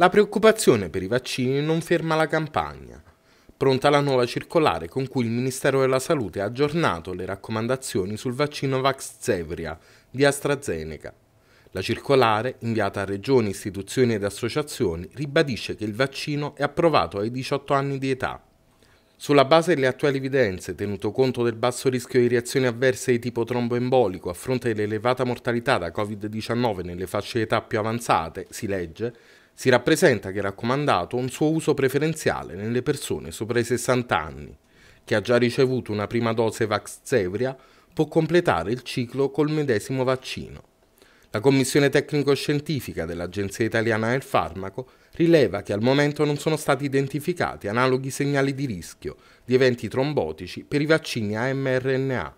La preoccupazione per i vaccini non ferma la campagna. Pronta la nuova circolare con cui il Ministero della Salute ha aggiornato le raccomandazioni sul vaccino Vaxzevria di AstraZeneca. La circolare, inviata a regioni, istituzioni ed associazioni, ribadisce che il vaccino è approvato ai 18 anni di età. Sulla base delle attuali evidenze, tenuto conto del basso rischio di reazioni avverse di tipo tromboembolico a fronte dell'elevata mortalità da Covid-19 nelle fasce di età più avanzate, si legge, si rappresenta che è raccomandato un suo uso preferenziale nelle persone sopra i 60 anni. Chi ha già ricevuto una prima dose Vaxzevria può completare il ciclo col medesimo vaccino. La Commissione tecnico-scientifica dell'Agenzia Italiana del Farmaco rileva che al momento non sono stati identificati analoghi segnali di rischio di eventi trombotici per i vaccini a mRNA.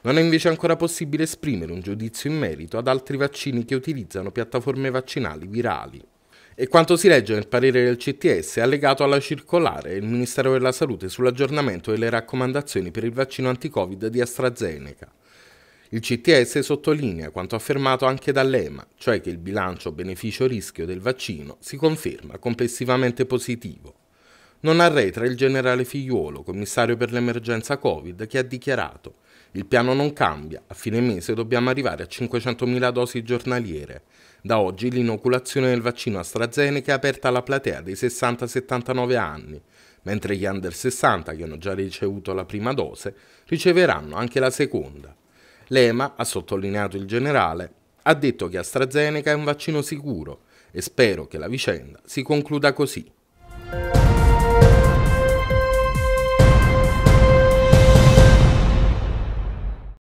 Non è invece ancora possibile esprimere un giudizio in merito ad altri vaccini che utilizzano piattaforme vaccinali virali. E quanto si legge nel parere del CTS allegato alla circolare il Ministero della Salute sull'aggiornamento delle raccomandazioni per il vaccino anti-Covid di AstraZeneca. Il CTS sottolinea quanto affermato anche dall'EMA, cioè che il bilancio beneficio-rischio del vaccino si conferma complessivamente positivo. Non arretra il generale Figliuolo, commissario per l'emergenza Covid, che ha dichiarato il piano non cambia, a fine mese dobbiamo arrivare a 500.000 dosi giornaliere. Da oggi l'inoculazione del vaccino AstraZeneca è aperta alla platea dei 60-79 anni, mentre gli under 60 che hanno già ricevuto la prima dose riceveranno anche la seconda. L'EMA, ha sottolineato il generale, ha detto che AstraZeneca è un vaccino sicuro e spero che la vicenda si concluda così.